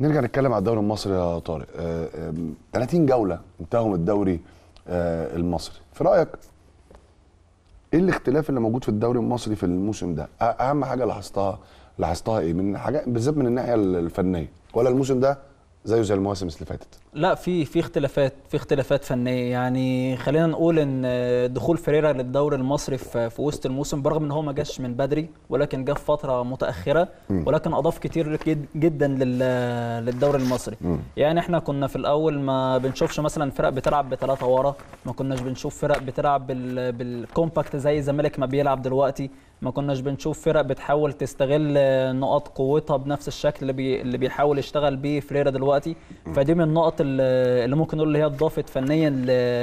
نرجع نتكلم على الدوري المصري يا طارق 30 آه، آه، جوله انتهوا من الدوري آه، المصري في رايك ايه الاختلاف اللي موجود في الدوري المصري في الموسم ده اهم حاجه لاحظتها لاحظتها ايه من حاجات بالذات من الناحيه الفنيه ولا الموسم ده زيه زي المواسم اللي فاتت لا في في اختلافات في اختلافات فنيه يعني خلينا نقول ان آه، دخول فيريرا للدوري المصري في وسط الموسم برغم ان هو ما جاش من بدري ولكن جه في فتره متاخره ولكن اضاف كتير جدا آه، للدوري المصري يعني احنا كنا في الاول ما بنشوفش مثلا فرق بتلعب بثلاثه ورا ما كناش بنشوف فرق بتلعب بالكومباكت زي الزمالك ما بيلعب دلوقتي ما كناش بنشوف فرق بتحاول تستغل آه، نقط قوتها بنفس الشكل اللي, اللي بيحاول يشتغل بيه فريرا دلوقتي فدي من النقط اللي ممكن نقول اللي هي اضافت فنيا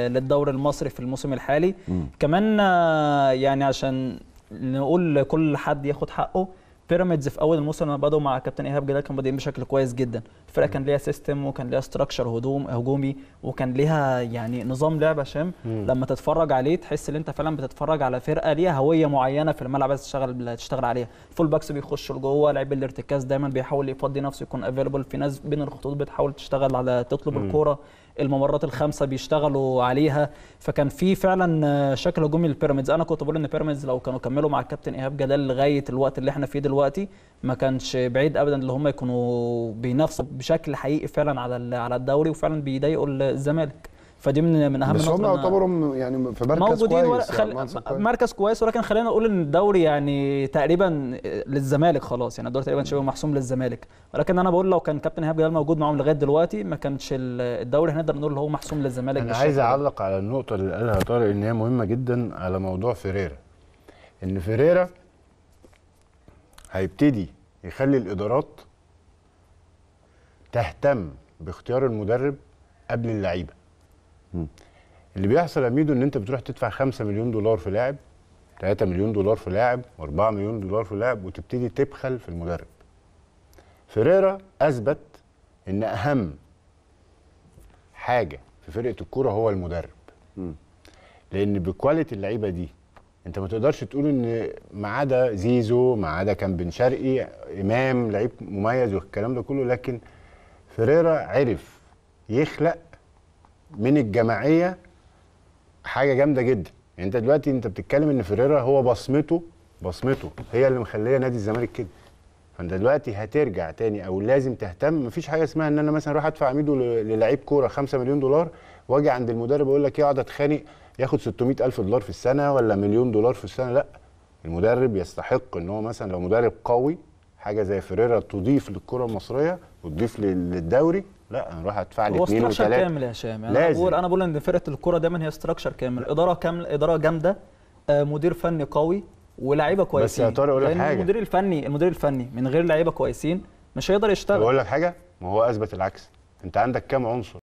للدوري المصري في الموسم الحالي م. كمان آه، يعني عشان نقول كل حد ياخد حقه بيراميدز في اول الموسم لما بدأوا مع كابتن ايهاب جلال كانوا بادئين بشكل كويس جدا الفرقه كان ليها سيستم وكان ليها ستراكشر هدوم هجومي وكان ليها يعني نظام لعب هشام لما تتفرج عليه تحس ان انت فعلا بتتفرج على فرقه ليها هويه معينه في الملعب عايز تشتغل تشتغل عليها فول باكس بيخشوا لجوه لعيب الارتكاز دايما بيحاول يفضي نفسه يكون افيلبل في ناس بين الخطوط بتحاول تشتغل على تطلب الكوره الممرات الخمسه بيشتغلوا عليها فكان في فعلا شكل هجومي للبيراميدز انا كنت بقول ان بيراميدز لو كانوا كملوا مع الكابتن ايهاب جلال لغايه الوقت اللي احنا فيه دلوقتي ما كانش بعيد ابدا اللي هم يكونوا بينافسوا بشكل حقيقي فعلا على على الدوري وفعلا بيضايقوا الزمالك فدي من من اهم بس هم يعتبروا يعني في مركز موجودين كويس, يعني خل... يعني مركز كويس ولكن خلينا نقول ان الدوري يعني تقريبا للزمالك خلاص يعني الدوري تقريبا شبه محسوم للزمالك ولكن انا بقول لو كان كابتن ايهاب جلال موجود معاهم لغايه دلوقتي ما كانش الدوري هنقدر نقول هو محسوم للزمالك انا عايز اعلق على النقطه اللي قالها طارق ان هي مهمه جدا على موضوع فيريرا ان فيريرا هيبتدي يخلي الادارات تهتم باختيار المدرب قبل اللعيبه اللي بيحصل يا ميدو ان انت بتروح تدفع 5 مليون دولار في لاعب 3 مليون دولار في لاعب و4 مليون دولار في لاعب وتبتدي تبخل في المدرب فيريرا اثبت ان اهم حاجه في فرقه الكوره هو المدرب م. لان بكواليتي اللعيبه دي انت ما تقدرش تقول ان ما عدا زيزو ما عدا كان بن شرقي امام لعيب مميز والكلام ده كله لكن فريرا عرف يخلق من الجماعيه حاجه جامده جدا يعني انت دلوقتي انت بتتكلم ان فريرا هو بصمته بصمته هي اللي مخليه نادي الزمالك كده فانت دلوقتي هترجع تاني او لازم تهتم مفيش حاجه اسمها ان انا مثلا اروح ادفع ميدو للعيب كوره 5 مليون دولار واجي عند المدرب اقول لك ايه اقعد اتخانق ياخد 600 الف دولار في السنه ولا مليون دولار في السنه لا المدرب يستحق ان هو مثلا لو مدرب قوي حاجه زي فيريرا تضيف للكره المصريه وتضيف للدوري لا انا اروح ادفع لي 2 و3 كامل يا هشام يعني انا بقول انا بقول ان فرقه الكره دايما هي استراكشر كامل اداره كامله اداره جامده آه، مدير فني قوي ولاعيبه كويسين بس يا طارق اقول لك حاجه المدير الفني المدير الفني من غير لعيبه كويسين مش هيقدر يشتغل اقول لك حاجه ما هو اثبت العكس انت عندك كام عنصر